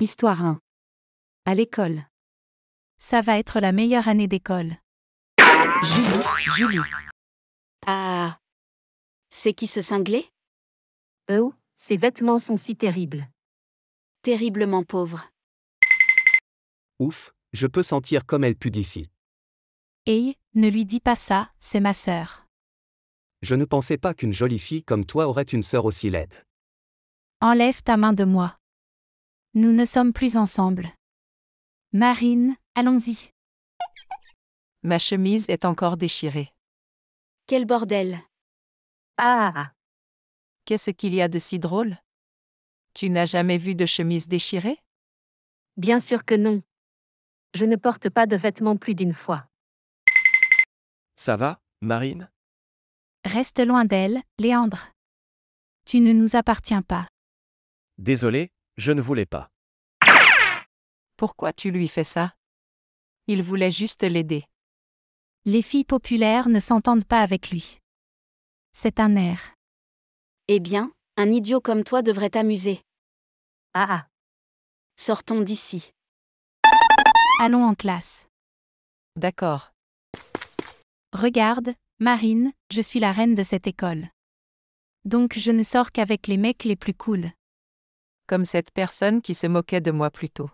Histoire 1. À l'école. Ça va être la meilleure année d'école. Julie, Julie. Ah. C'est qui ce cinglé euh Oh, ses vêtements sont si terribles. Terriblement pauvre. Ouf, je peux sentir comme elle pue d'ici. Hey, ne lui dis pas ça, c'est ma sœur. Je ne pensais pas qu'une jolie fille comme toi aurait une sœur aussi laide. Enlève ta main de moi. Nous ne sommes plus ensemble. Marine, allons-y. Ma chemise est encore déchirée. Quel bordel. Ah. Qu'est-ce qu'il y a de si drôle Tu n'as jamais vu de chemise déchirée Bien sûr que non. Je ne porte pas de vêtements plus d'une fois. Ça va, Marine Reste loin d'elle, Léandre. Tu ne nous appartiens pas. Désolée. Je ne voulais pas. Pourquoi tu lui fais ça Il voulait juste l'aider. Les filles populaires ne s'entendent pas avec lui. C'est un air. Eh bien, un idiot comme toi devrait t'amuser. Ah ah. Sortons d'ici. Allons en classe. D'accord. Regarde, Marine, je suis la reine de cette école. Donc je ne sors qu'avec les mecs les plus cools comme cette personne qui se moquait de moi plus tôt.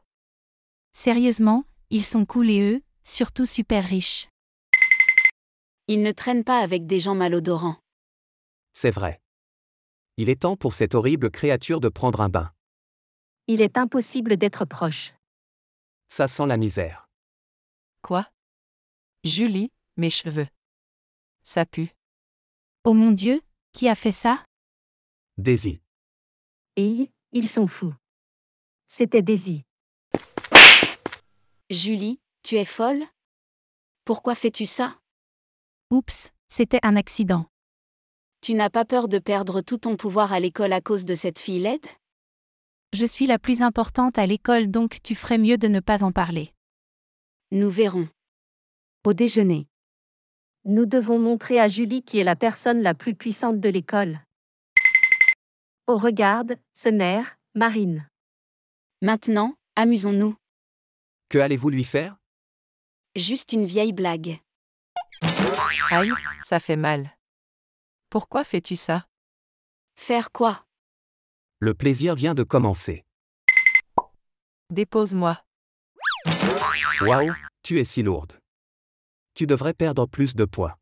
Sérieusement, ils sont cool et eux, surtout super riches. Ils ne traînent pas avec des gens malodorants. C'est vrai. Il est temps pour cette horrible créature de prendre un bain. Il est impossible d'être proche. Ça sent la misère. Quoi Julie, mes cheveux. Ça pue. Oh mon Dieu, qui a fait ça Daisy. Et ils sont fous. C'était Daisy. Julie, tu es folle Pourquoi fais-tu ça Oups, c'était un accident. Tu n'as pas peur de perdre tout ton pouvoir à l'école à cause de cette fille laide Je suis la plus importante à l'école donc tu ferais mieux de ne pas en parler. Nous verrons. Au déjeuner. Nous devons montrer à Julie qui est la personne la plus puissante de l'école. Oh, ce nerf, Marine. Maintenant, amusons-nous. Que allez-vous lui faire Juste une vieille blague. Aïe, ça fait mal. Pourquoi fais-tu ça Faire quoi Le plaisir vient de commencer. Dépose-moi. Waouh, tu es si lourde. Tu devrais perdre plus de poids.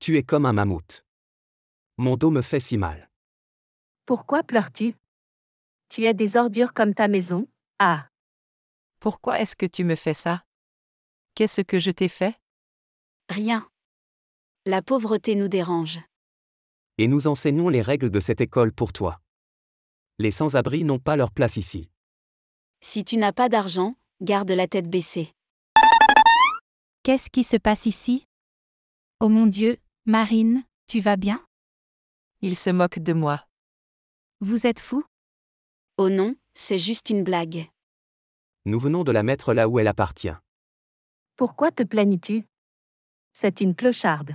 Tu es comme un mammouth. Mon dos me fait si mal. Pourquoi pleures-tu Tu as des ordures comme ta maison, ah Pourquoi est-ce que tu me fais ça Qu'est-ce que je t'ai fait Rien. La pauvreté nous dérange. Et nous enseignons les règles de cette école pour toi. Les sans-abri n'ont pas leur place ici. Si tu n'as pas d'argent, garde la tête baissée. Qu'est-ce qui se passe ici Oh mon Dieu, Marine, tu vas bien Il se moque de moi. Vous êtes fou Oh non, c'est juste une blague. Nous venons de la mettre là où elle appartient. Pourquoi te plaignes-tu C'est une clocharde.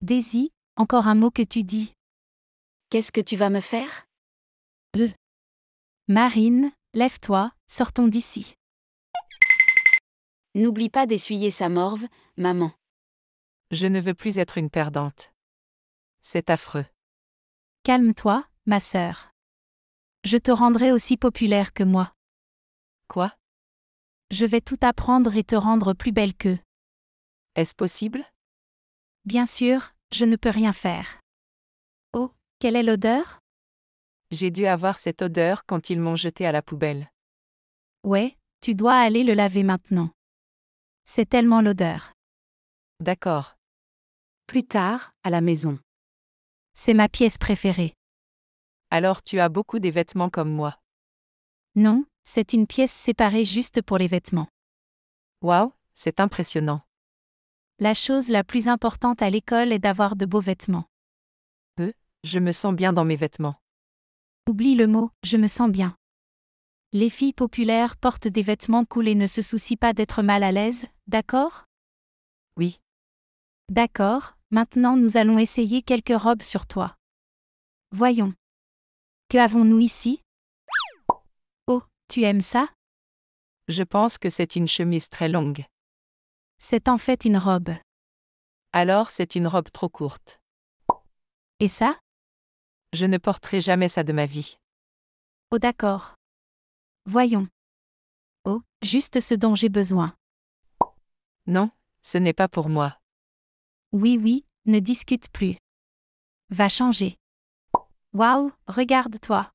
Daisy, encore un mot que tu dis. Qu'est-ce que tu vas me faire Euh. Marine, lève-toi, sortons d'ici. N'oublie pas d'essuyer sa morve, maman. Je ne veux plus être une perdante. C'est affreux. Calme-toi, ma sœur. Je te rendrai aussi populaire que moi. Quoi Je vais tout apprendre et te rendre plus belle qu'eux. Est-ce possible Bien sûr, je ne peux rien faire. Oh, quelle est l'odeur J'ai dû avoir cette odeur quand ils m'ont jeté à la poubelle. Ouais, tu dois aller le laver maintenant. C'est tellement l'odeur. D'accord. Plus tard, à la maison. C'est ma pièce préférée. Alors tu as beaucoup des vêtements comme moi. Non, c'est une pièce séparée juste pour les vêtements. Waouh, c'est impressionnant. La chose la plus importante à l'école est d'avoir de beaux vêtements. Peu, je me sens bien dans mes vêtements. Oublie le mot, je me sens bien. Les filles populaires portent des vêtements cool et ne se soucient pas d'être mal à l'aise, d'accord Oui. D'accord, maintenant nous allons essayer quelques robes sur toi. Voyons. Que avons-nous ici Oh, tu aimes ça Je pense que c'est une chemise très longue. C'est en fait une robe. Alors c'est une robe trop courte. Et ça Je ne porterai jamais ça de ma vie. Oh d'accord. Voyons. Oh, juste ce dont j'ai besoin. Non, ce n'est pas pour moi. Oui, oui, ne discute plus. Va changer. Waouh, regarde-toi.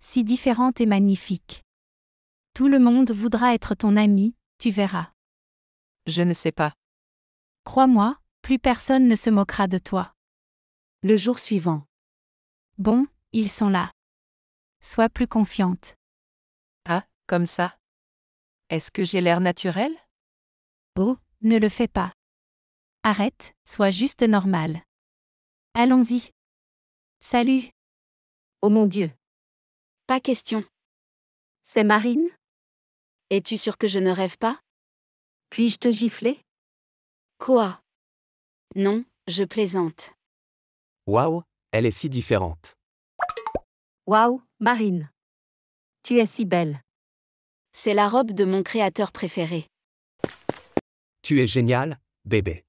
Si différente et magnifique. Tout le monde voudra être ton ami, tu verras. Je ne sais pas. Crois-moi, plus personne ne se moquera de toi. Le jour suivant. Bon, ils sont là. Sois plus confiante. Ah, comme ça. Est-ce que j'ai l'air naturel Oh, ne le fais pas. Arrête, sois juste normal. Allons-y. Salut. Oh mon Dieu. Pas question. C'est Marine Es-tu sûr que je ne rêve pas Puis-je te gifler Quoi Non, je plaisante. Waouh, elle est si différente. Waouh, Marine. Tu es si belle. C'est la robe de mon créateur préféré. Tu es génial, bébé.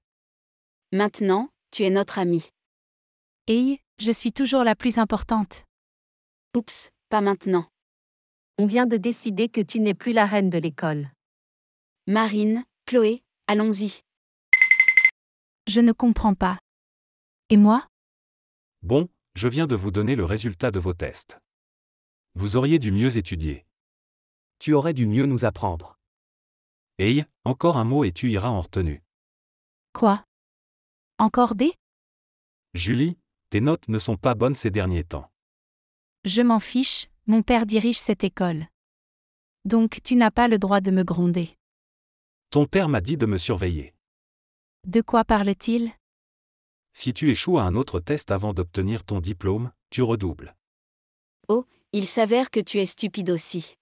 Maintenant, tu es notre amie. Je suis toujours la plus importante. Oups, pas maintenant. On vient de décider que tu n'es plus la reine de l'école. Marine, Chloé, allons-y. Je ne comprends pas. Et moi Bon, je viens de vous donner le résultat de vos tests. Vous auriez dû mieux étudier. Tu aurais dû mieux nous apprendre. Hey, encore un mot et tu iras en retenue. Quoi Encore des Julie, tes notes ne sont pas bonnes ces derniers temps. Je m'en fiche, mon père dirige cette école. Donc tu n'as pas le droit de me gronder. Ton père m'a dit de me surveiller. De quoi parle-t-il Si tu échoues à un autre test avant d'obtenir ton diplôme, tu redoubles. Oh, il s'avère que tu es stupide aussi.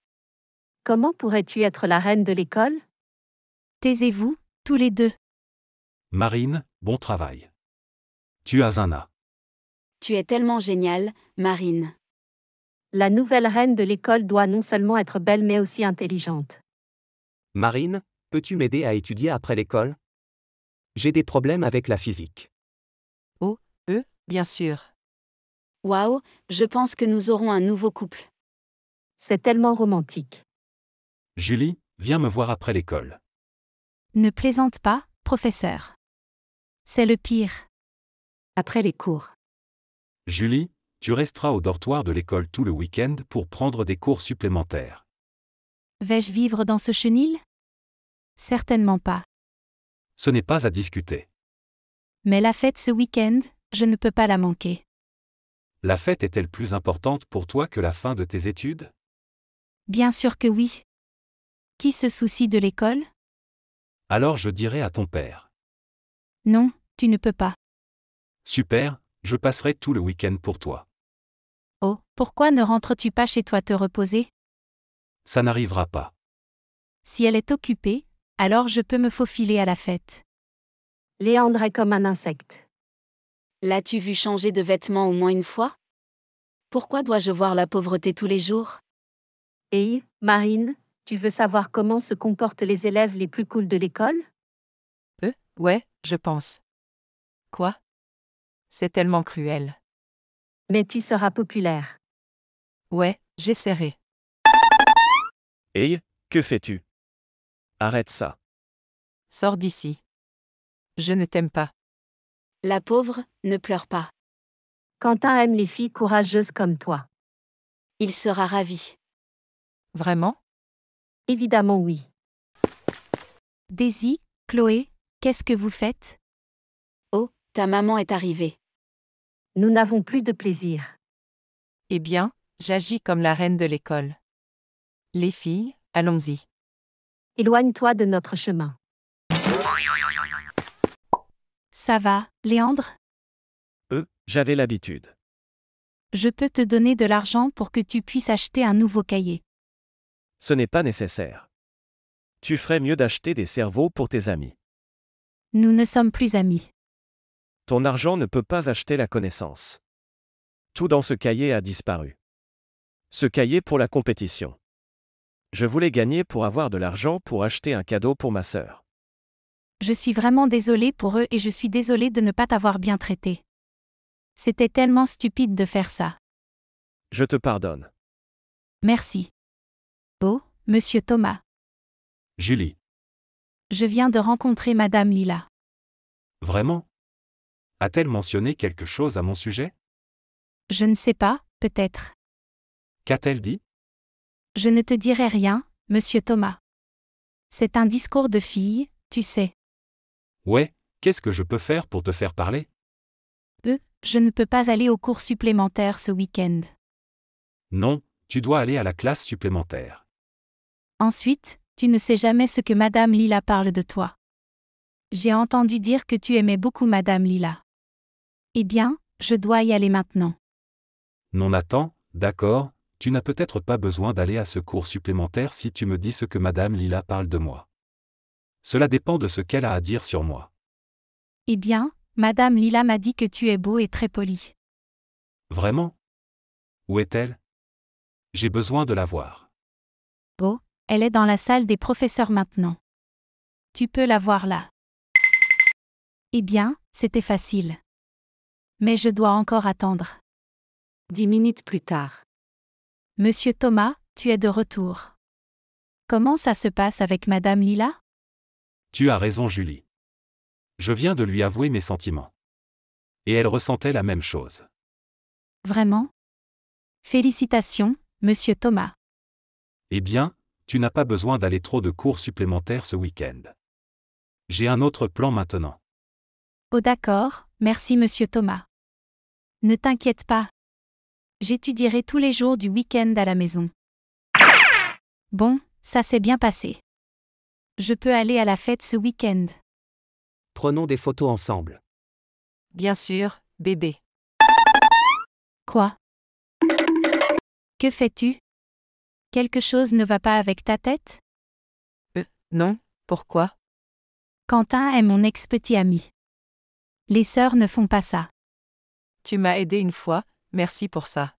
Comment pourrais-tu être la reine de l'école Taisez-vous, tous les deux. Marine, bon travail. Tu as un A. Tu es tellement géniale, Marine. La nouvelle reine de l'école doit non seulement être belle mais aussi intelligente. Marine, peux-tu m'aider à étudier après l'école J'ai des problèmes avec la physique. Oh, eux, bien sûr. Waouh, je pense que nous aurons un nouveau couple. C'est tellement romantique. Julie, viens me voir après l'école. Ne plaisante pas, professeur. C'est le pire. Après les cours. Julie, tu resteras au dortoir de l'école tout le week-end pour prendre des cours supplémentaires. Vais-je vivre dans ce chenil Certainement pas. Ce n'est pas à discuter. Mais la fête ce week-end, je ne peux pas la manquer. La fête est-elle plus importante pour toi que la fin de tes études Bien sûr que oui. Qui se soucie de l'école Alors je dirai à ton père. Non, tu ne peux pas. Super, je passerai tout le week-end pour toi. Oh, pourquoi ne rentres-tu pas chez toi te reposer Ça n'arrivera pas. Si elle est occupée, alors je peux me faufiler à la fête. Léandre est comme un insecte. L'as-tu vu changer de vêtements au moins une fois Pourquoi dois-je voir la pauvreté tous les jours Hey, Marine, tu veux savoir comment se comportent les élèves les plus cools de l'école Euh, ouais, je pense. Quoi c'est tellement cruel. Mais tu seras populaire. Ouais, j'essaierai. Hey, que fais-tu Arrête ça. Sors d'ici. Je ne t'aime pas. La pauvre, ne pleure pas. Quentin aime les filles courageuses comme toi. Il sera ravi. Vraiment Évidemment oui. Daisy, Chloé, qu'est-ce que vous faites Oh, ta maman est arrivée. Nous n'avons plus de plaisir. Eh bien, j'agis comme la reine de l'école. Les filles, allons-y. Éloigne-toi de notre chemin. Ça va, Léandre Euh, j'avais l'habitude. Je peux te donner de l'argent pour que tu puisses acheter un nouveau cahier. Ce n'est pas nécessaire. Tu ferais mieux d'acheter des cerveaux pour tes amis. Nous ne sommes plus amis. Ton argent ne peut pas acheter la connaissance. Tout dans ce cahier a disparu. Ce cahier pour la compétition. Je voulais gagner pour avoir de l'argent pour acheter un cadeau pour ma sœur. Je suis vraiment désolée pour eux et je suis désolée de ne pas t'avoir bien traité. C'était tellement stupide de faire ça. Je te pardonne. Merci. Oh, monsieur Thomas. Julie. Je viens de rencontrer madame Lila. Vraiment a-t-elle mentionné quelque chose à mon sujet Je ne sais pas, peut-être. Qu'a-t-elle dit Je ne te dirai rien, monsieur Thomas. C'est un discours de fille, tu sais. Ouais, qu'est-ce que je peux faire pour te faire parler Euh, je ne peux pas aller au cours supplémentaire ce week-end. Non, tu dois aller à la classe supplémentaire. Ensuite, tu ne sais jamais ce que Madame Lila parle de toi. J'ai entendu dire que tu aimais beaucoup Madame Lila. Eh bien, je dois y aller maintenant. Non attends, d'accord, tu n'as peut-être pas besoin d'aller à ce cours supplémentaire si tu me dis ce que Madame Lila parle de moi. Cela dépend de ce qu'elle a à dire sur moi. Eh bien, Madame Lila m'a dit que tu es beau et très poli. Vraiment Où est-elle J'ai besoin de la voir. Beau, elle est dans la salle des professeurs maintenant. Tu peux la voir là. Eh bien, c'était facile. Mais je dois encore attendre. Dix minutes plus tard. Monsieur Thomas, tu es de retour. Comment ça se passe avec Madame Lila Tu as raison, Julie. Je viens de lui avouer mes sentiments. Et elle ressentait la même chose. Vraiment Félicitations, monsieur Thomas. Eh bien, tu n'as pas besoin d'aller trop de cours supplémentaires ce week-end. J'ai un autre plan maintenant. Oh d'accord, merci monsieur Thomas. Ne t'inquiète pas. J'étudierai tous les jours du week-end à la maison. Bon, ça s'est bien passé. Je peux aller à la fête ce week-end. Prenons des photos ensemble. Bien sûr, bébé. Quoi Que fais-tu Quelque chose ne va pas avec ta tête Euh, non, pourquoi Quentin est mon ex-petit ami. Les sœurs ne font pas ça. Tu m'as aidé une fois, merci pour ça.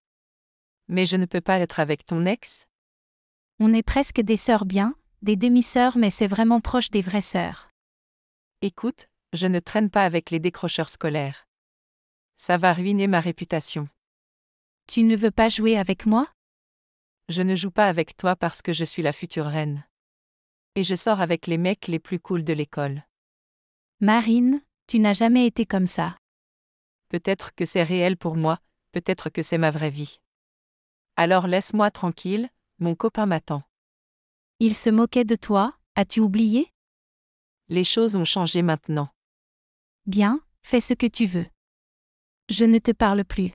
Mais je ne peux pas être avec ton ex On est presque des sœurs bien, des demi-sœurs mais c'est vraiment proche des vraies sœurs. Écoute, je ne traîne pas avec les décrocheurs scolaires. Ça va ruiner ma réputation. Tu ne veux pas jouer avec moi Je ne joue pas avec toi parce que je suis la future reine. Et je sors avec les mecs les plus cools de l'école. Marine, tu n'as jamais été comme ça peut-être que c'est réel pour moi, peut-être que c'est ma vraie vie. Alors laisse-moi tranquille, mon copain m'attend. Il se moquait de toi, as-tu oublié Les choses ont changé maintenant. Bien, fais ce que tu veux. Je ne te parle plus.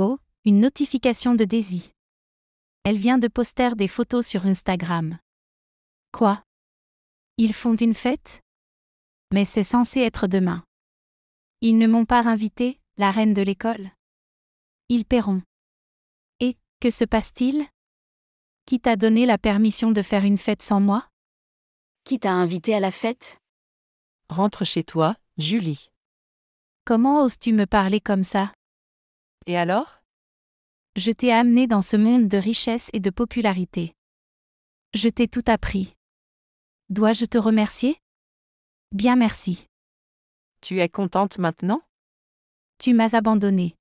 Oh, une notification de Daisy. Elle vient de poster des photos sur Instagram. Quoi Ils font une fête Mais c'est censé être demain. Ils ne m'ont pas invité, la reine de l'école. Ils paieront. Et, que se passe-t-il Qui t'a donné la permission de faire une fête sans moi Qui t'a invité à la fête Rentre chez toi, Julie. Comment oses-tu me parler comme ça Et alors Je t'ai amené dans ce monde de richesse et de popularité. Je t'ai tout appris. Dois-je te remercier Bien merci. Tu es contente maintenant Tu m'as abandonné.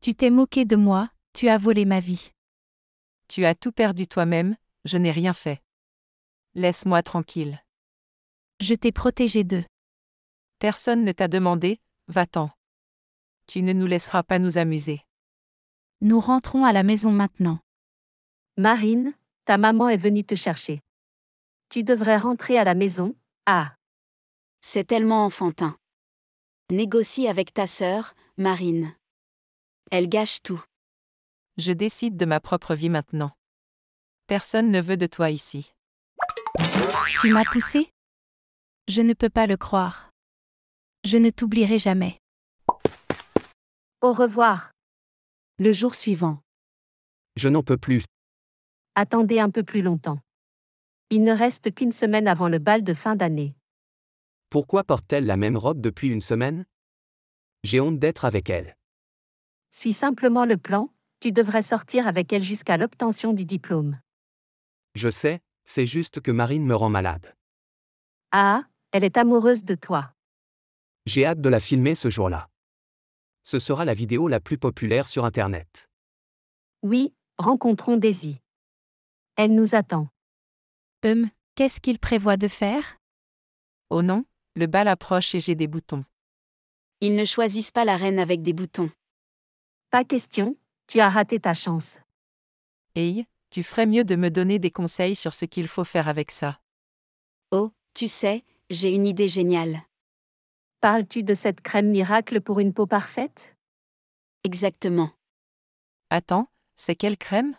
Tu t'es moqué de moi, tu as volé ma vie. Tu as tout perdu toi-même, je n'ai rien fait. Laisse-moi tranquille. Je t'ai protégé d'eux. Personne ne t'a demandé, va-t'en. Tu ne nous laisseras pas nous amuser. Nous rentrons à la maison maintenant. Marine, ta maman est venue te chercher. Tu devrais rentrer à la maison, ah. C'est tellement enfantin. Négocie avec ta sœur, Marine. Elle gâche tout. Je décide de ma propre vie maintenant. Personne ne veut de toi ici. Tu m'as poussé Je ne peux pas le croire. Je ne t'oublierai jamais. Au revoir. Le jour suivant. Je n'en peux plus. Attendez un peu plus longtemps. Il ne reste qu'une semaine avant le bal de fin d'année. Pourquoi porte-t-elle la même robe depuis une semaine J'ai honte d'être avec elle. Suis simplement le plan, tu devrais sortir avec elle jusqu'à l'obtention du diplôme. Je sais, c'est juste que Marine me rend malade. Ah, elle est amoureuse de toi. J'ai hâte de la filmer ce jour-là. Ce sera la vidéo la plus populaire sur Internet. Oui, rencontrons Daisy. Elle nous attend. Hum, qu'est-ce qu'il prévoit de faire Oh non le bal approche et j'ai des boutons. Ils ne choisissent pas la reine avec des boutons. Pas question, tu as raté ta chance. Hey, tu ferais mieux de me donner des conseils sur ce qu'il faut faire avec ça. Oh, tu sais, j'ai une idée géniale. Parles-tu de cette crème miracle pour une peau parfaite Exactement. Attends, c'est quelle crème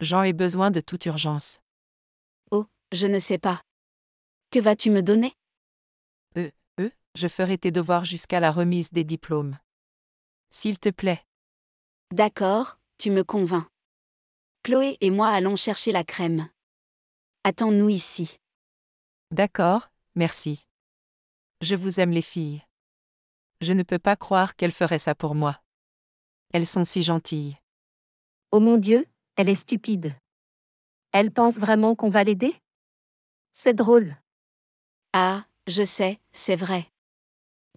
J'en ai besoin de toute urgence. Oh, je ne sais pas. Que vas-tu me donner je ferai tes devoirs jusqu'à la remise des diplômes. S'il te plaît. D'accord, tu me convaincs. Chloé et moi allons chercher la crème. Attends-nous ici. D'accord, merci. Je vous aime les filles. Je ne peux pas croire qu'elles feraient ça pour moi. Elles sont si gentilles. Oh mon Dieu, elle est stupide. Elle pense vraiment qu'on va l'aider C'est drôle. Ah, je sais, c'est vrai.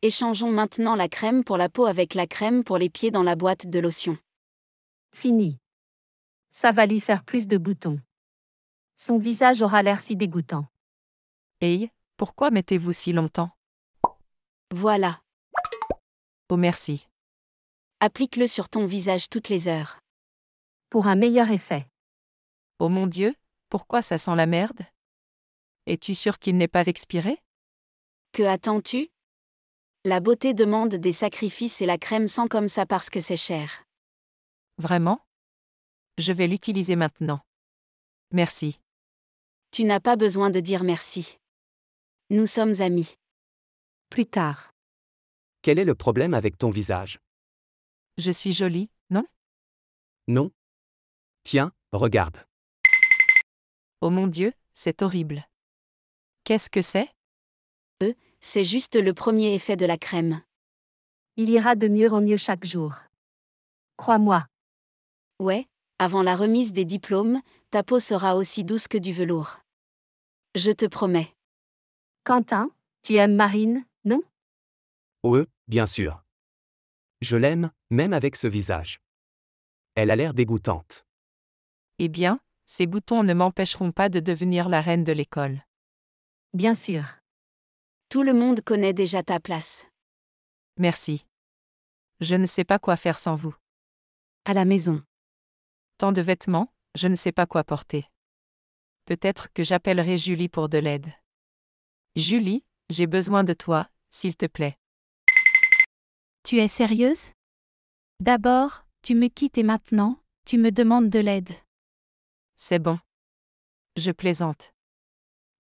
Échangeons maintenant la crème pour la peau avec la crème pour les pieds dans la boîte de lotion. Fini. Ça va lui faire plus de boutons. Son visage aura l'air si dégoûtant. Hey, pourquoi mettez-vous si longtemps Voilà. Oh merci. Applique-le sur ton visage toutes les heures. Pour un meilleur effet. Oh mon Dieu, pourquoi ça sent la merde Es-tu sûr qu'il n'est pas expiré Que attends-tu la beauté demande des sacrifices et la crème sent comme ça parce que c'est cher. Vraiment Je vais l'utiliser maintenant. Merci. Tu n'as pas besoin de dire merci. Nous sommes amis. Plus tard. Quel est le problème avec ton visage Je suis jolie, non Non. Tiens, regarde. Oh mon Dieu, c'est horrible. Qu'est-ce que c'est c'est juste le premier effet de la crème. Il ira de mieux en mieux chaque jour. Crois-moi. Ouais, avant la remise des diplômes, ta peau sera aussi douce que du velours. Je te promets. Quentin, tu aimes Marine, non Oui, bien sûr. Je l'aime, même avec ce visage. Elle a l'air dégoûtante. Eh bien, ces boutons ne m'empêcheront pas de devenir la reine de l'école. Bien sûr. Tout le monde connaît déjà ta place. Merci. Je ne sais pas quoi faire sans vous. À la maison. Tant de vêtements, je ne sais pas quoi porter. Peut-être que j'appellerai Julie pour de l'aide. Julie, j'ai besoin de toi, s'il te plaît. Tu es sérieuse D'abord, tu me quittes et maintenant, tu me demandes de l'aide. C'est bon. Je plaisante.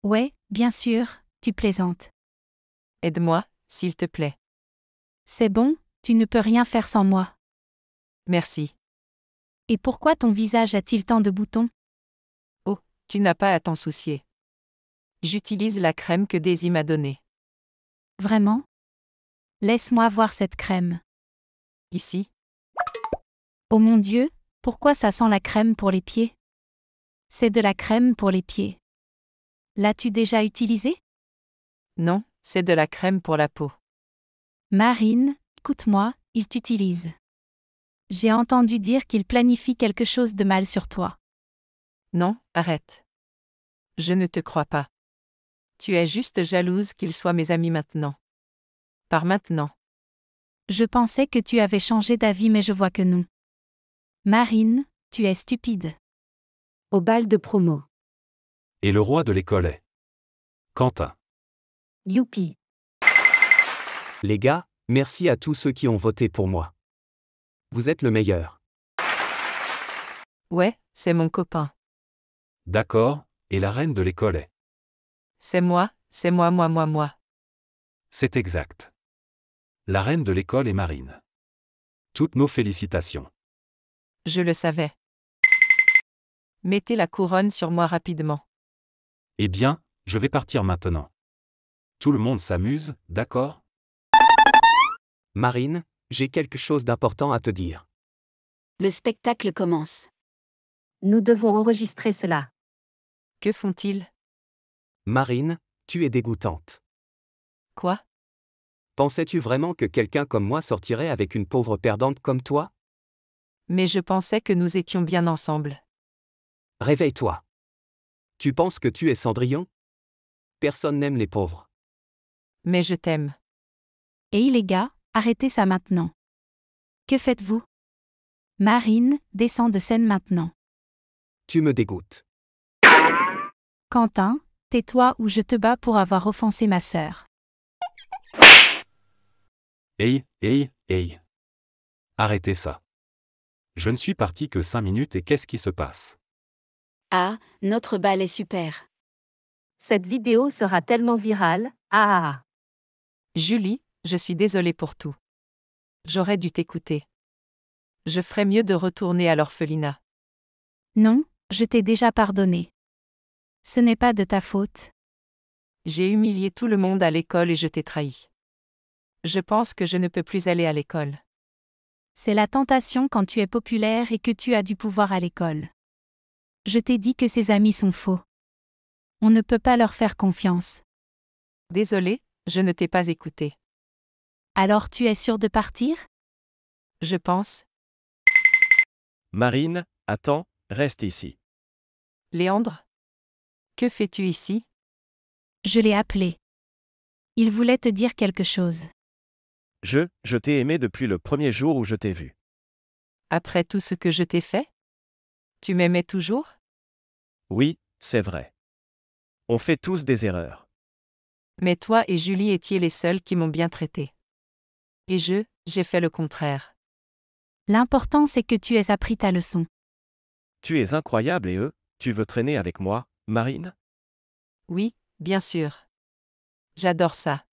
Ouais, bien sûr, tu plaisantes. Aide-moi, s'il te plaît. C'est bon, tu ne peux rien faire sans moi. Merci. Et pourquoi ton visage a-t-il tant de boutons Oh, tu n'as pas à t'en soucier. J'utilise la crème que Daisy m'a donnée. Vraiment Laisse-moi voir cette crème. Ici Oh mon Dieu, pourquoi ça sent la crème pour les pieds C'est de la crème pour les pieds. L'as-tu déjà utilisée Non, c'est de la crème pour la peau. Marine, écoute-moi, il t'utilise. J'ai entendu dire qu'il planifie quelque chose de mal sur toi. Non, arrête. Je ne te crois pas. Tu es juste jalouse qu'il soit mes amis maintenant. Par maintenant. Je pensais que tu avais changé d'avis mais je vois que non. Marine, tu es stupide. Au bal de promo. Et le roi de l'école est. Quentin. Youpi. Les gars, merci à tous ceux qui ont voté pour moi. Vous êtes le meilleur. Ouais, c'est mon copain. D'accord, et la reine de l'école est. C'est moi, c'est moi, moi, moi, moi. C'est exact. La reine de l'école est Marine. Toutes nos félicitations. Je le savais. Mettez la couronne sur moi rapidement. Eh bien, je vais partir maintenant. Tout le monde s'amuse, d'accord Marine, j'ai quelque chose d'important à te dire. Le spectacle commence. Nous devons enregistrer cela. Que font-ils Marine, tu es dégoûtante. Quoi Pensais-tu vraiment que quelqu'un comme moi sortirait avec une pauvre perdante comme toi Mais je pensais que nous étions bien ensemble. Réveille-toi. Tu penses que tu es Cendrillon Personne n'aime les pauvres mais je t'aime. Et les gars, arrêtez ça maintenant. Que faites-vous Marine, descends de scène maintenant. Tu me dégoûtes. Quentin, tais-toi ou je te bats pour avoir offensé ma sœur. Hey, hey, hey. Arrêtez ça. Je ne suis parti que cinq minutes et qu'est-ce qui se passe Ah, notre balle est super. Cette vidéo sera tellement virale, ah ah. ah. Julie, je suis désolée pour tout. J'aurais dû t'écouter. Je ferais mieux de retourner à l'orphelinat. Non, je t'ai déjà pardonné. Ce n'est pas de ta faute. J'ai humilié tout le monde à l'école et je t'ai trahi. Je pense que je ne peux plus aller à l'école. C'est la tentation quand tu es populaire et que tu as du pouvoir à l'école. Je t'ai dit que ces amis sont faux. On ne peut pas leur faire confiance. Désolée, je ne t'ai pas écouté. Alors tu es sûr de partir Je pense. Marine, attends, reste ici. Léandre Que fais-tu ici Je l'ai appelé. Il voulait te dire quelque chose. Je, je t'ai aimé depuis le premier jour où je t'ai vu. Après tout ce que je t'ai fait Tu m'aimais toujours Oui, c'est vrai. On fait tous des erreurs. Mais toi et Julie étiez les seuls qui m'ont bien traité. Et je, j'ai fait le contraire. L'important c'est que tu aies appris ta leçon. Tu es incroyable et eux, tu veux traîner avec moi, Marine Oui, bien sûr. J'adore ça.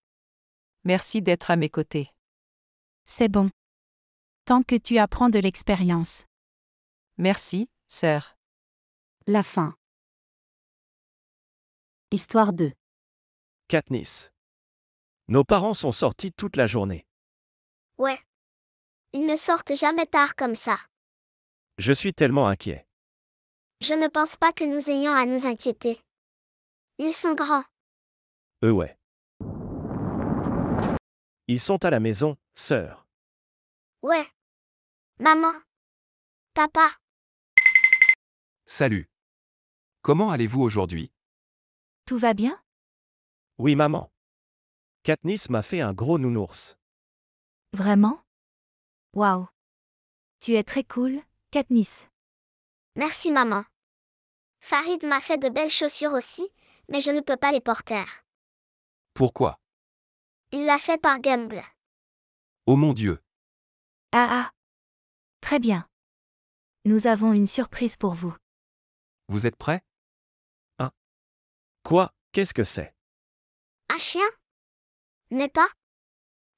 Merci d'être à mes côtés. C'est bon. Tant que tu apprends de l'expérience. Merci, sœur. La fin. Histoire 2 Katniss. Nos parents sont sortis toute la journée. Ouais. Ils ne sortent jamais tard comme ça. Je suis tellement inquiet. Je ne pense pas que nous ayons à nous inquiéter. Ils sont grands. Eux ouais. Ils sont à la maison, sœur. Ouais. Maman. Papa. Salut. Comment allez-vous aujourd'hui Tout va bien oui maman. Katniss m'a fait un gros nounours. Vraiment Waouh. Tu es très cool, Katniss. Merci maman. Farid m'a fait de belles chaussures aussi, mais je ne peux pas les porter. Pourquoi Il l'a fait par Gamble. Oh mon Dieu. Ah ah. Très bien. Nous avons une surprise pour vous. Vous êtes prêts Hein Quoi Qu'est-ce que c'est un chien N'est pas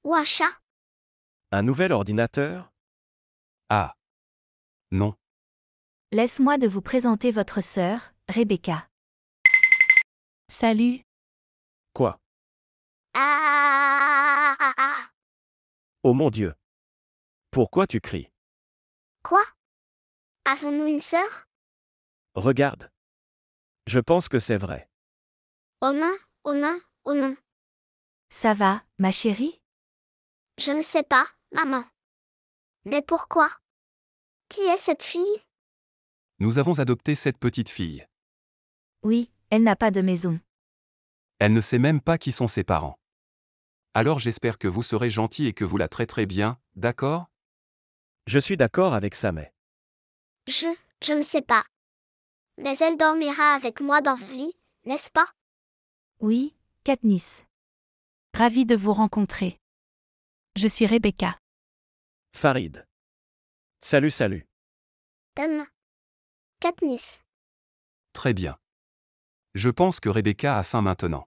Ou un chat Un nouvel ordinateur Ah Non. Laisse-moi de vous présenter votre sœur, Rebecca. Salut. Quoi Ah Oh mon Dieu. Pourquoi tu cries Quoi Avons-nous une sœur Regarde. Je pense que c'est vrai. Oh non, oh non, non Ça va, ma chérie Je ne sais pas, maman. Mais pourquoi Qui est cette fille Nous avons adopté cette petite fille. Oui, elle n'a pas de maison. Elle ne sait même pas qui sont ses parents. Alors j'espère que vous serez gentil et que vous la traiterez bien, d'accord Je suis d'accord avec ça, mais... Je, je ne sais pas. Mais elle dormira avec moi dans mon lit, n'est-ce pas Oui, Katniss. Ravi de vous rencontrer. Je suis Rebecca. Farid. Salut, salut. Tom. Katniss. Très bien. Je pense que Rebecca a faim maintenant.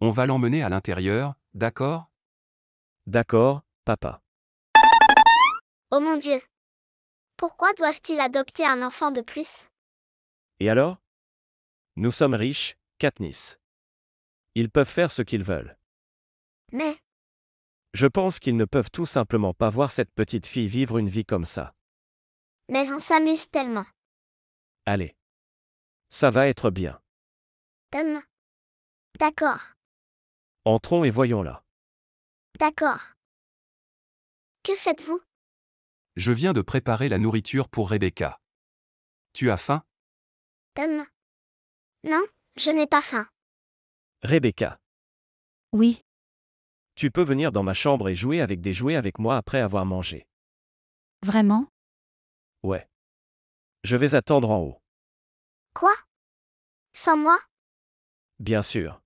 On va l'emmener à l'intérieur, d'accord D'accord, papa. Oh mon Dieu. Pourquoi doivent-ils adopter un enfant de plus Et alors Nous sommes riches, Katniss. Ils peuvent faire ce qu'ils veulent. Mais... Je pense qu'ils ne peuvent tout simplement pas voir cette petite fille vivre une vie comme ça. Mais on s'amuse tellement. Allez. Ça va être bien. D'accord. Entrons et voyons-la. D'accord. Que faites-vous Je viens de préparer la nourriture pour Rebecca. Tu as faim Tom. Non, je n'ai pas faim. Rebecca. Oui. Tu peux venir dans ma chambre et jouer avec des jouets avec moi après avoir mangé. Vraiment Ouais. Je vais attendre en haut. Quoi Sans moi Bien sûr.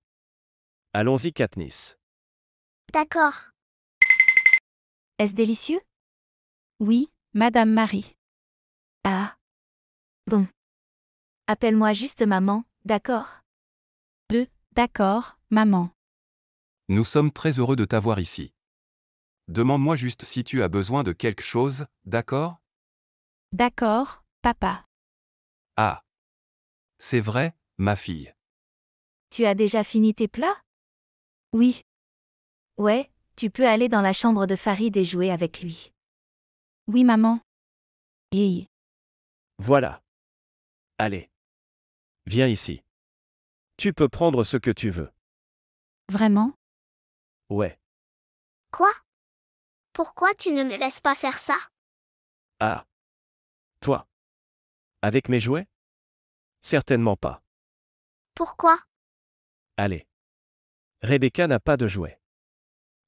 Allons-y, Katniss. D'accord. Est-ce délicieux Oui, Madame Marie. Ah. Bon. Appelle-moi juste maman, d'accord D'accord, maman. Nous sommes très heureux de t'avoir ici. Demande-moi juste si tu as besoin de quelque chose, d'accord D'accord, papa. Ah. C'est vrai, ma fille. Tu as déjà fini tes plats Oui. Ouais, tu peux aller dans la chambre de Farid et jouer avec lui. Oui, maman. Oui. Voilà. Allez. Viens ici. Tu peux prendre ce que tu veux. Vraiment Ouais. Quoi Pourquoi tu ne me laisses pas faire ça Ah. Toi Avec mes jouets Certainement pas. Pourquoi Allez. Rebecca n'a pas de jouets.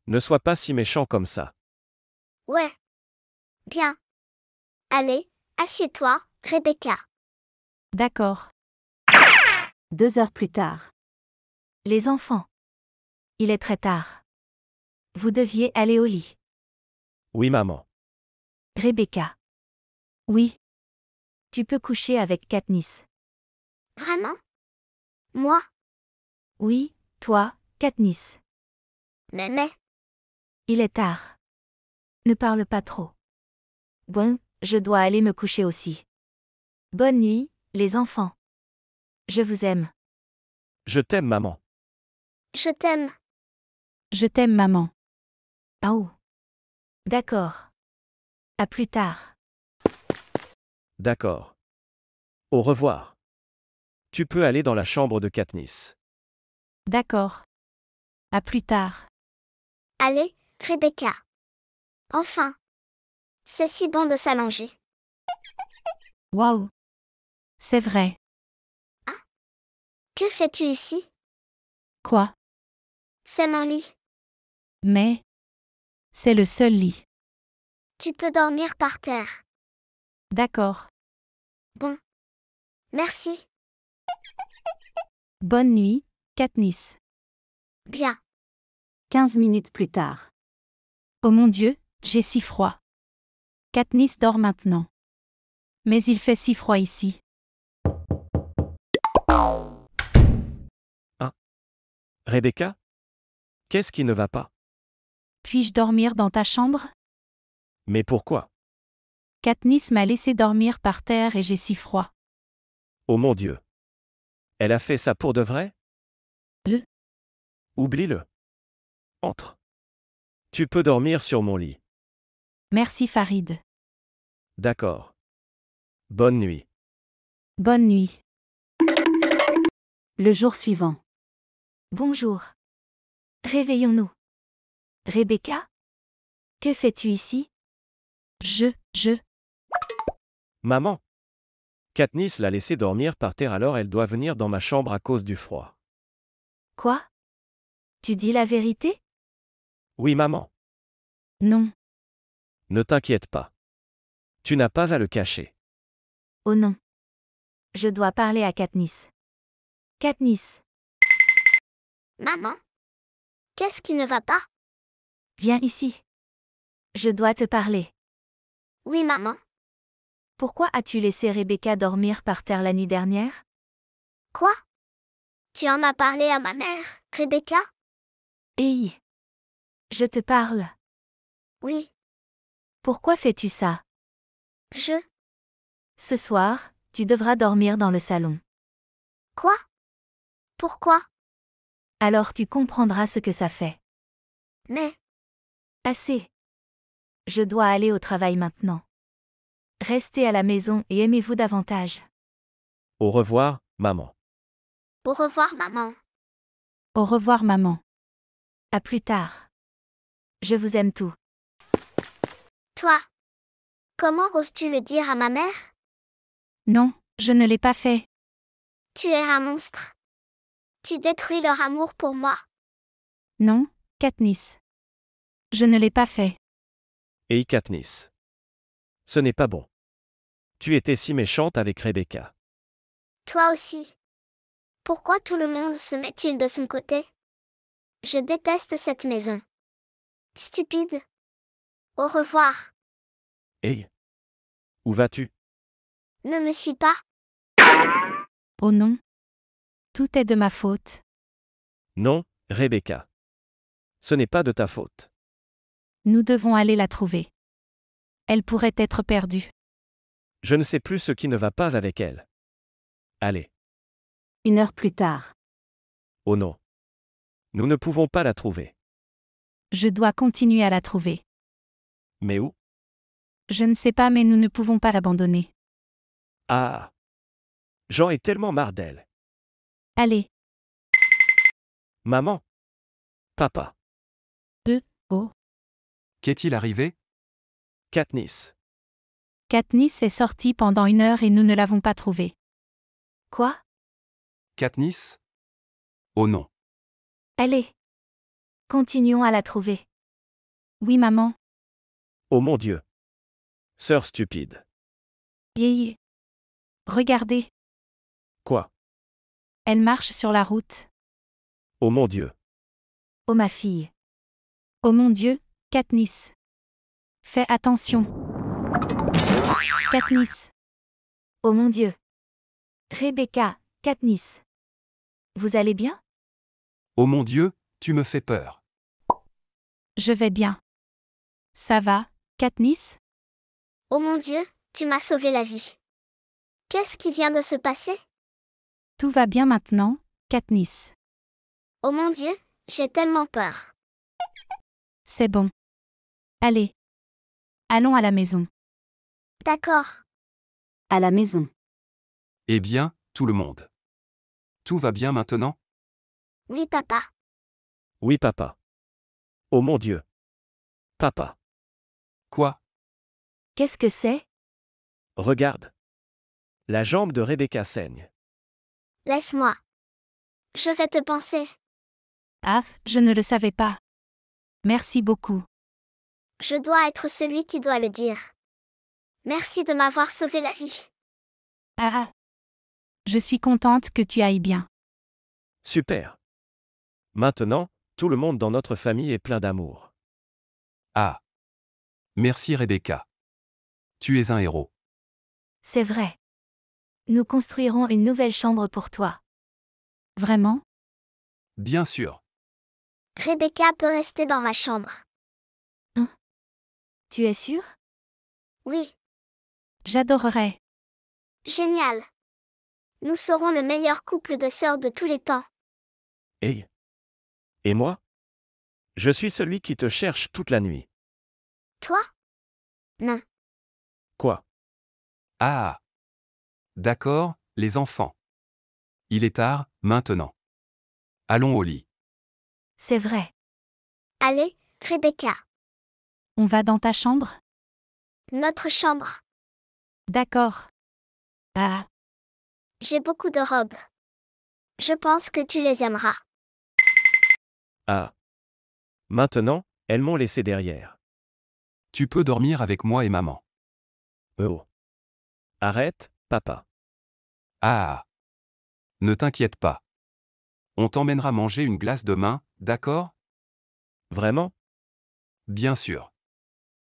Ne sois pas si méchant comme ça. Ouais. Bien. Allez, assieds-toi, Rebecca. D'accord. Deux heures plus tard. Les enfants. Il est très tard. Vous deviez aller au lit. Oui, maman. Rebecca. Oui. Tu peux coucher avec Katniss. Vraiment Moi Oui, toi, Katniss. Mais mais. Il est tard. Ne parle pas trop. Bon, je dois aller me coucher aussi. Bonne nuit, les enfants. Je vous aime. Je t'aime, maman. Je t'aime. Je t'aime, maman. Ah oh. D'accord. À plus tard. D'accord. Au revoir. Tu peux aller dans la chambre de Katniss. D'accord. À plus tard. Allez, Rebecca. Enfin. C'est si bon de s'allonger. Waouh. C'est vrai. Que fais-tu ici Quoi C'est mon lit. Mais c'est le seul lit. Tu peux dormir par terre. D'accord. Bon. Merci. Bonne nuit, Katniss. Bien. Quinze minutes plus tard. Oh mon Dieu, j'ai si froid. Katniss dort maintenant. Mais il fait si froid ici. Rebecca Qu'est-ce qui ne va pas Puis-je dormir dans ta chambre Mais pourquoi Katniss m'a laissé dormir par terre et j'ai si froid. Oh mon Dieu Elle a fait ça pour de vrai Euh Oublie-le. Entre. Tu peux dormir sur mon lit. Merci Farid. D'accord. Bonne nuit. Bonne nuit. Le jour suivant. Bonjour. Réveillons-nous. Rebecca Que fais-tu ici Je, je. Maman. Katniss l'a laissé dormir par terre alors elle doit venir dans ma chambre à cause du froid. Quoi Tu dis la vérité Oui maman. Non. Ne t'inquiète pas. Tu n'as pas à le cacher. Oh non. Je dois parler à Katniss. Katniss. Maman Qu'est-ce qui ne va pas Viens ici. Je dois te parler. Oui, maman. Pourquoi as-tu laissé Rebecca dormir par terre la nuit dernière Quoi Tu en as parlé à ma mère, Rebecca Eh Je te parle. Oui. Pourquoi fais-tu ça Je. Ce soir, tu devras dormir dans le salon. Quoi Pourquoi alors tu comprendras ce que ça fait. Mais... Assez. Je dois aller au travail maintenant. Restez à la maison et aimez-vous davantage. Au revoir, maman. Au revoir, maman. Au revoir, maman. À plus tard. Je vous aime tout. Toi, comment oses-tu le dire à ma mère Non, je ne l'ai pas fait. Tu es un monstre tu détruis leur amour pour moi. Non, Katniss. Je ne l'ai pas fait. Et hey Katniss. Ce n'est pas bon. Tu étais si méchante avec Rebecca. Toi aussi. Pourquoi tout le monde se met-il de son côté Je déteste cette maison. Stupide. Au revoir. Hey. Où vas-tu Ne me suis pas. Oh non, tout est de ma faute. Non, Rebecca. Ce n'est pas de ta faute. Nous devons aller la trouver. Elle pourrait être perdue. Je ne sais plus ce qui ne va pas avec elle. Allez. Une heure plus tard. Oh non. Nous ne pouvons pas la trouver. Je dois continuer à la trouver. Mais où Je ne sais pas, mais nous ne pouvons pas l'abandonner. Ah Jean est tellement marre d'elle. Allez. Maman. Papa. oh. Qu'est-il arrivé Katniss. Katniss est sortie pendant une heure et nous ne l'avons pas trouvée. Quoi Katniss Oh non. Allez. Continuons à la trouver. Oui, maman. Oh mon Dieu. Sœur stupide. Yéyé. Regardez. Quoi elle marche sur la route. Oh mon Dieu. Oh ma fille. Oh mon Dieu, Katniss. Fais attention. Katniss. Oh mon Dieu. Rebecca, Katniss. Vous allez bien Oh mon Dieu, tu me fais peur. Je vais bien. Ça va, Katniss Oh mon Dieu, tu m'as sauvé la vie. Qu'est-ce qui vient de se passer tout va bien maintenant, Katniss. Oh mon Dieu, j'ai tellement peur. C'est bon. Allez. Allons à la maison. D'accord. À la maison. Eh bien, tout le monde. Tout va bien maintenant Oui, papa. Oui, papa. Oh mon Dieu. Papa. Quoi Qu'est-ce que c'est Regarde. La jambe de Rebecca saigne. Laisse-moi. Je vais te penser. Ah, je ne le savais pas. Merci beaucoup. Je dois être celui qui doit le dire. Merci de m'avoir sauvé la vie. Ah. ah. Je suis contente que tu ailles bien. Super. Maintenant, tout le monde dans notre famille est plein d'amour. Ah. Merci Rebecca. Tu es un héros. C'est vrai. Nous construirons une nouvelle chambre pour toi. Vraiment Bien sûr. Rebecca peut rester dans ma chambre. Hein Tu es sûre Oui, J'adorerais. génial. Nous serons le meilleur couple de sœurs de tous les temps. Hey. Et moi Je suis celui qui te cherche toute la nuit. Toi Non. Quoi Ah D'accord, les enfants. Il est tard, maintenant. Allons au lit. C'est vrai. Allez, Rebecca. On va dans ta chambre Notre chambre. D'accord. Ah, J'ai beaucoup de robes. Je pense que tu les aimeras. Ah. Maintenant, elles m'ont laissé derrière. Tu peux dormir avec moi et maman. Oh. Arrête, Papa. Ah Ne t'inquiète pas. On t'emmènera manger une glace demain, d'accord Vraiment Bien sûr.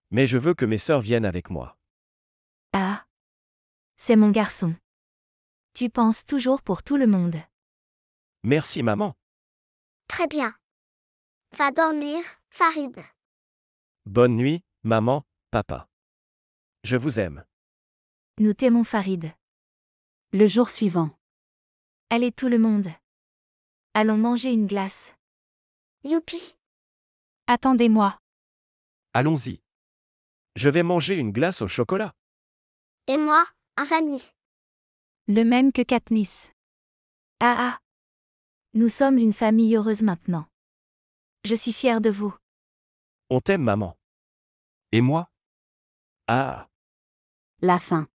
Mais je veux que mes sœurs viennent avec moi. Ah C'est mon garçon. Tu penses toujours pour tout le monde. Merci maman. Très bien. Va dormir, Farid. Bonne nuit, maman, papa. Je vous aime. Nous t'aimons Farid. Le jour suivant. Allez tout le monde. Allons manger une glace. Youpi. Attendez-moi. Allons-y. Je vais manger une glace au chocolat. Et moi, un famille. Le même que Katniss. Ah ah. Nous sommes une famille heureuse maintenant. Je suis fière de vous. On t'aime maman. Et moi Ah. La fin.